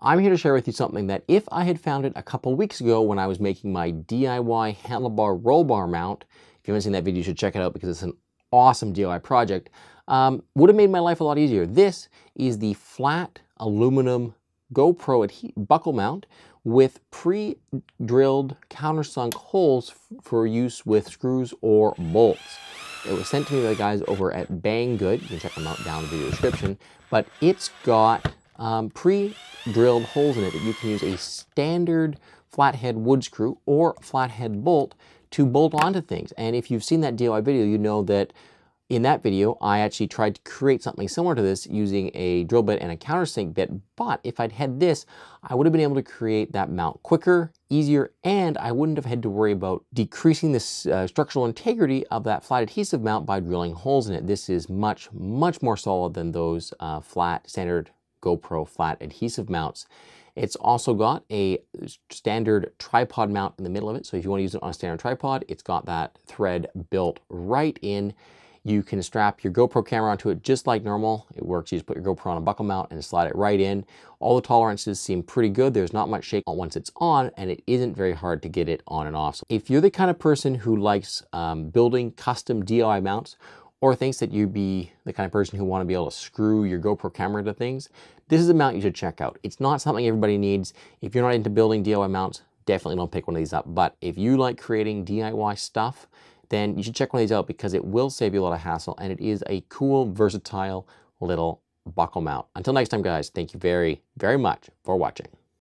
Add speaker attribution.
Speaker 1: I'm here to share with you something that if I had found it a couple weeks ago when I was making my DIY handlebar roll bar mount, if you haven't seen that video, you should check it out because it's an awesome DIY project, um, would have made my life a lot easier. This is the flat aluminum GoPro buckle mount with pre-drilled countersunk holes for use with screws or bolts. It was sent to me by the guys over at Bang Good. You can check them out down in the video description. But it's got um, pre-drilled holes in it that you can use a standard flathead wood screw or flathead bolt to bolt onto things. And if you've seen that DIY video, you know that in that video, I actually tried to create something similar to this using a drill bit and a countersink bit, but if I'd had this, I would have been able to create that mount quicker, easier, and I wouldn't have had to worry about decreasing the uh, structural integrity of that flat adhesive mount by drilling holes in it. This is much, much more solid than those uh, flat standard GoPro flat adhesive mounts. It's also got a standard tripod mount in the middle of it. So if you want to use it on a standard tripod, it's got that thread built right in. You can strap your GoPro camera onto it just like normal. It works, you just put your GoPro on a buckle mount and slide it right in. All the tolerances seem pretty good. There's not much shake once it's on and it isn't very hard to get it on and off. So if you're the kind of person who likes um, building custom DIY mounts, or thinks that you'd be the kind of person who want to be able to screw your GoPro camera to things, this is a mount you should check out. It's not something everybody needs. If you're not into building DIY mounts, definitely don't pick one of these up. But if you like creating DIY stuff, then you should check one of these out because it will save you a lot of hassle and it is a cool, versatile little buckle mount. Until next time, guys, thank you very, very much for watching.